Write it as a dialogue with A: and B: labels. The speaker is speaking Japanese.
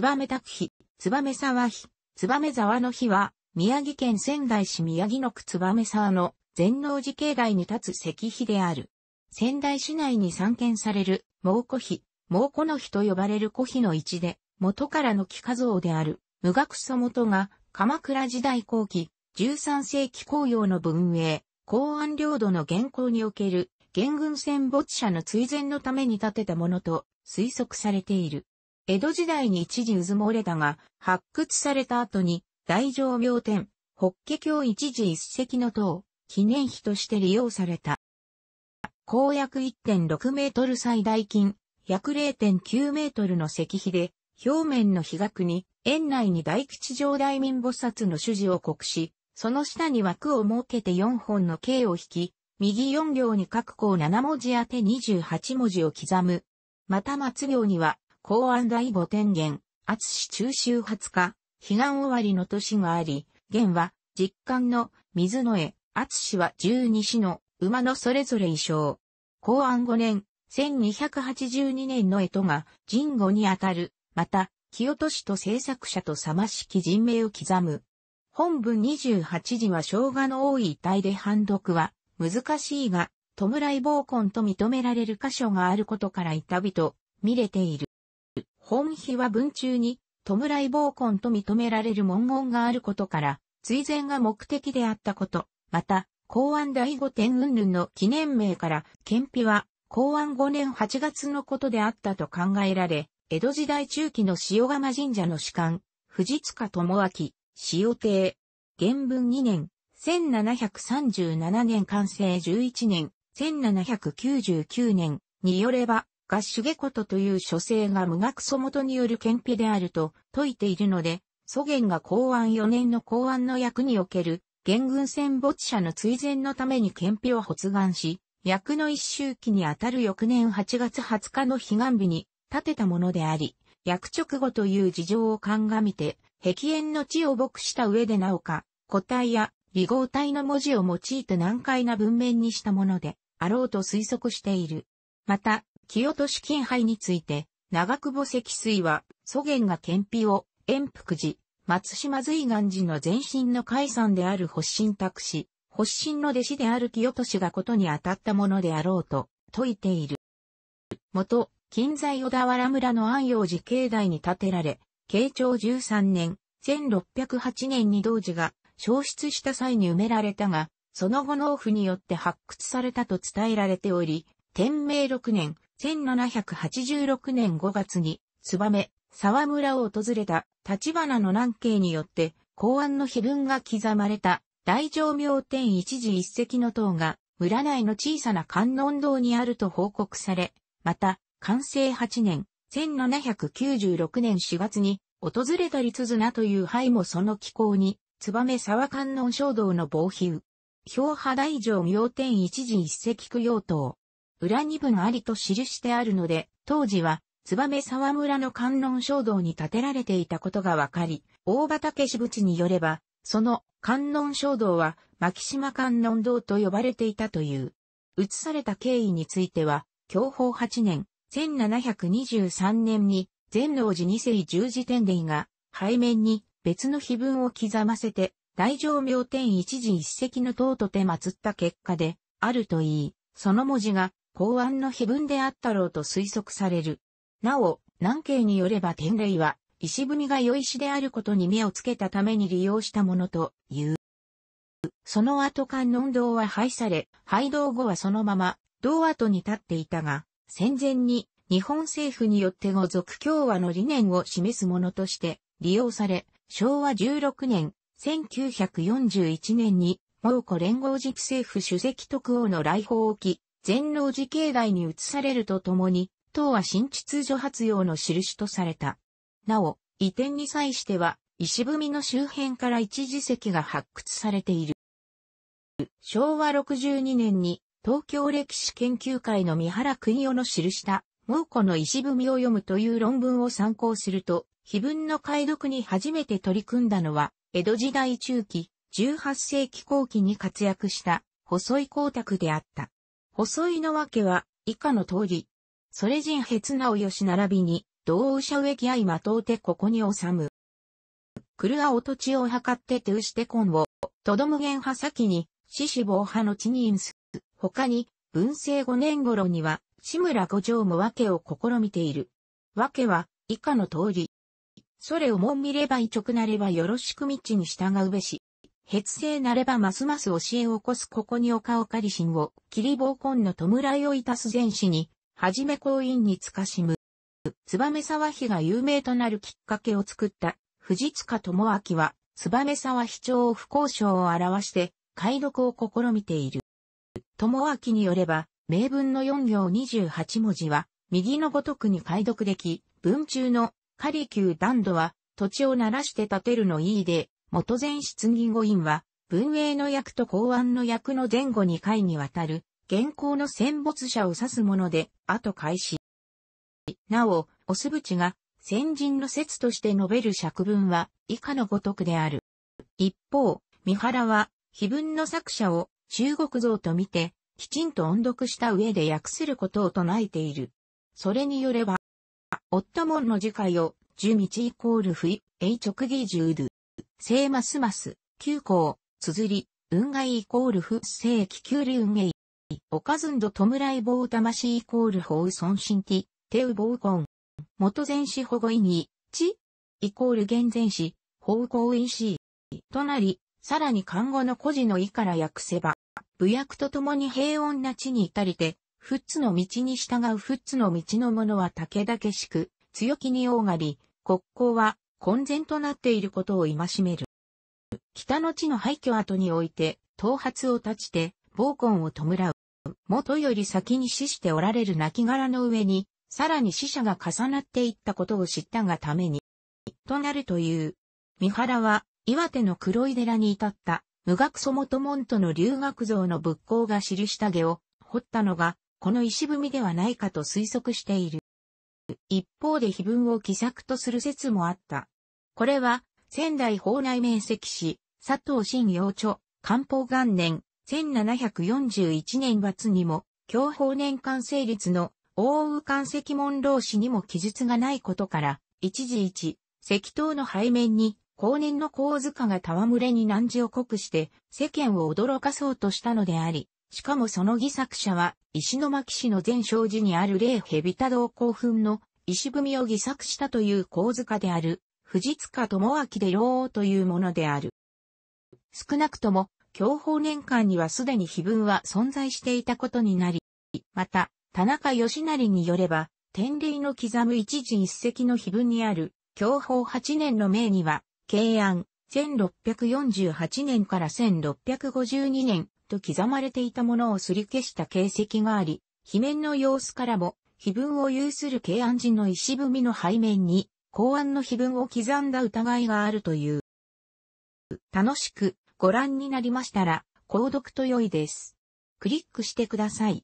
A: 燕滝碑、燕沢碑、燕沢の碑は、宮城県仙台市宮城の区燕沢の全能寺境内に立つ石碑である。仙台市内に散見される、猛古碑、猛古の碑と呼ばれる古碑の位置で、元からの木化像である、無学祖元が、鎌倉時代後期、13世紀紅葉の文営、公安領土の現行における、元軍戦没者の追善のために建てたものと推測されている。江戸時代に一時渦漏れたが、発掘された後に、大乗明天、法華経一時一石の塔、記念碑として利用された。公約1.6メートル最大金、約0.9メートルの石碑で、表面の被額に、園内に大吉上大民菩薩の主事を刻し、その下に枠を設けて4本の径を引き、右4行に各項7文字当て28文字を刻む。また末行には、公安大母天元、厚し中秋20日、悲願終わりの年があり、元は、実感の水の絵、厚しは十二子の馬のそれぞれ衣装。公安5年、1282年の絵とが、人語にあたる、また、清としと制作者と様ましき人名を刻む。本文28時は生姜の多い遺体で判読は難しいが、弔い暴婚と認められる箇所があることから痛と見れている。本碑は文中に、弔い暴婚と認められる文言があることから、追善が目的であったこと、また、公安第五天云々の記念名から、憲碑は、公安五年八月のことであったと考えられ、江戸時代中期の塩釜神社の主観、藤塚智明、塩邸、原文2年、1737年完成11年、1799年によれば、ュゲことという書生が無学祖元による憲兵であると説いているので、祖元が公安4年の公安の役における、元軍戦没者の追善のために憲兵を発願し、役の一周期にあたる翌年8月20日の悲願日に建てたものであり、役直後という事情を鑑みて、壁縁の地を牧した上でなおか、個体や離合体の文字を用いて難解な文面にしたもので、あろうと推測している。また、清都市近海について、長久保積水は、祖元が県費を、遠福寺、松島随岩寺の前身の海山である発信託し、発信の弟子である清都市がことに当たったものであろうと、説いている。元、近在小田原村の安陽寺境内に建てられ、慶長13年、1608年に同寺が消失した際に埋められたが、その後農夫によって発掘されたと伝えられており、天明6年、1786年5月に、燕、沢村を訪れた立花の南慶によって、公安の碑文が刻まれた大乗明天一時一石の塔が村内の小さな観音堂にあると報告され、また、完成8年、1796年4月に訪れた立綱という灰もその気候に、燕沢観音衝動の防碑。氷波大乗明天一時一石供養塔。裏二分ありと記してあるので、当時は、燕沢村の観音衝動に建てられていたことがわかり、大畑支部地によれば、その観音衝動は、牧島観音堂と呼ばれていたという。移された経緯については、享保8年、1723年に、全能寺二世十字天霊が、背面に別の碑文を刻ませて、大乗明天一時一石の塔とて祀った結果で、あるといい、その文字が公安の碑文であったろうと推測される。なお、南京によれば天霊は、石踏みが良い石であることに目をつけたために利用したものという。その後観音堂は廃され、廃道後はそのまま、道後に立っていたが、戦前に日本政府によって語族共和の理念を示すものとして利用され、昭和16年、1941年に、蒙古連合自政府主席特王の来訪を記全老寺境内に移されるとともに、当は新秩序発用の印とされた。なお、移転に際しては、石踏みの周辺から一時石が発掘されている。昭和62年に、東京歴史研究会の三原邦夫の記した、蒙古の石踏みを読むという論文を参考すると、碑文の解読に初めて取り組んだのは、江戸時代中期、18世紀後期に活躍した、細井光沢であった。細井の訳は、以下の通り。それ人別なおよし並びに、同社植木合まとうてここに収む。来るあお土地を測って手うして根を、とどむげんは先に、死死亡派の地にんす。他に、文政五年頃には、志村五条も訳を試みている。訳は、以下の通り。それをもん見れば一直なればよろしく道に従うべし。ヘツなればますます教えを起こすここに岡岡里心を、霧暴根の弔いをいたす前史に、はじめ行員につかしむ。燕沢妃が有名となるきっかけを作った藤塚智明は、燕沢妃長を不交渉を表して、解読を試みている。智明によれば、名文の4行28文字は、右のごとくに解読でき、文中の、狩里級段度は、土地を鳴らして建てるのいいで、元前質疑語院は、文英の役と公安の役の前後2回にわたる、現行の戦没者を指すもので、後開始。なお、オスブチが、先人の説として述べる釈文は、以下のごとくである。一方、三原は、碑文の作者を、中国像と見て、きちんと音読した上で訳することを唱えている。それによれば、夫門の次回を、十道イコール不意、永直義十ド聖ますます、休校、綴り、運外イコール不正気球流運営。おかずんど弔い棒魂イコール法尊心ティ、テウ棒根。元前子保護意義、地イコール現前子、方向意子。となり、さらに漢語の孤児の意から訳せば、武役と共に平穏な地に至りて、仏の道に従う仏の道の者は武々しく、強気に大がり、国交は混然となっていることを戒める。北の地の廃墟跡において、頭髪を立ちて、暴魂を弔う。元より先に死しておられる亡骸の上に、さらに死者が重なっていったことを知ったがために、となるという。三原は、岩手の黒い寺に至った、無学祖元門との留学像の仏光が記した下を掘ったのが、この石踏みではないかと推測している。一方で碑文を奇策とする説もあった。これは、仙台法内面積史、佐藤新洋著、官報元年、1741年末にも、教法年間成立の大宇関石門老子にも記述がないことから、一時一、石塔の背面に、後年の甲塚が戯れに難事を濃くして、世間を驚かそうとしたのであり、しかもその偽作者は、石巻市の前生寺にある霊蛇太道興奮の石踏みを偽作したという甲塚である、藤塚智明で老王というものである。少なくとも、享保年間にはすでに碑文は存在していたことになり、また、田中義成によれば、天霊の刻む一時一石の碑文にある、享保八年の命には、慶安、1648年から1652年と刻まれていたものをすり消した形跡があり、碑面の様子からも、碑文を有する慶安寺の石踏みの背面に、公安の碑文を刻んだ疑いがあるという。楽しくご覧になりましたら、購読と良いです。クリックしてください。